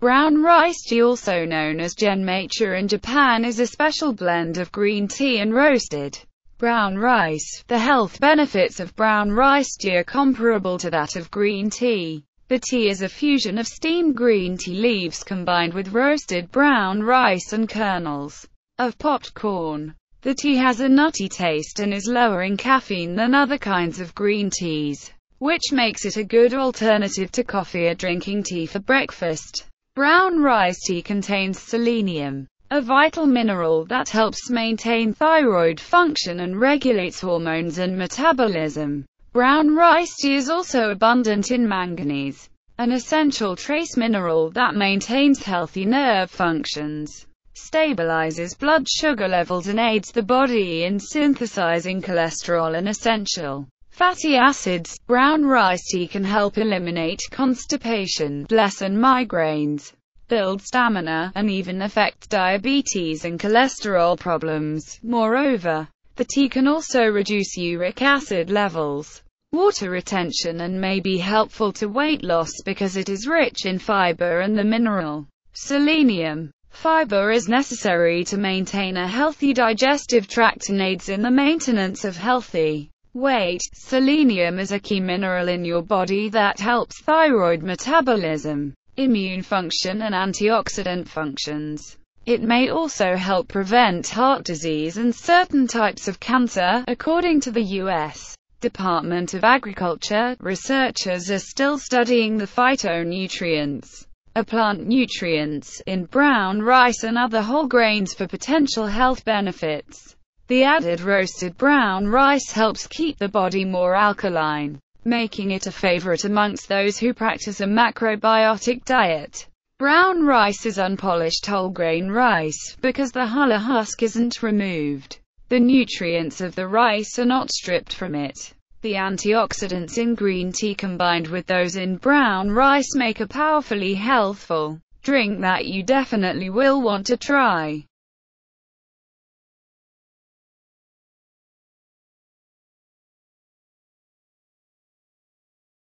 Brown rice tea also known as genmaicha in Japan is a special blend of green tea and roasted brown rice. The health benefits of brown rice tea are comparable to that of green tea. The tea is a fusion of steamed green tea leaves combined with roasted brown rice and kernels of popped corn. The tea has a nutty taste and is lower in caffeine than other kinds of green teas, which makes it a good alternative to coffee or drinking tea for breakfast. Brown rice tea contains selenium, a vital mineral that helps maintain thyroid function and regulates hormones and metabolism. Brown rice tea is also abundant in manganese, an essential trace mineral that maintains healthy nerve functions, stabilizes blood sugar levels and aids the body in synthesizing cholesterol an essential Fatty acids, brown rice tea can help eliminate constipation, lessen migraines, build stamina, and even affect diabetes and cholesterol problems. Moreover, the tea can also reduce uric acid levels, water retention and may be helpful to weight loss because it is rich in fiber and the mineral selenium. Fiber is necessary to maintain a healthy digestive tract and aids in the maintenance of healthy weight. Selenium is a key mineral in your body that helps thyroid metabolism, immune function and antioxidant functions. It may also help prevent heart disease and certain types of cancer, according to the U.S. Department of Agriculture, researchers are still studying the phytonutrients, a plant nutrients, in brown rice and other whole grains for potential health benefits. The added roasted brown rice helps keep the body more alkaline, making it a favorite amongst those who practice a macrobiotic diet. Brown rice is unpolished whole grain rice, because the hulla husk isn't removed. The nutrients of the rice are not stripped from it. The antioxidants in green tea combined with those in brown rice make a powerfully healthful drink that you definitely will want to try.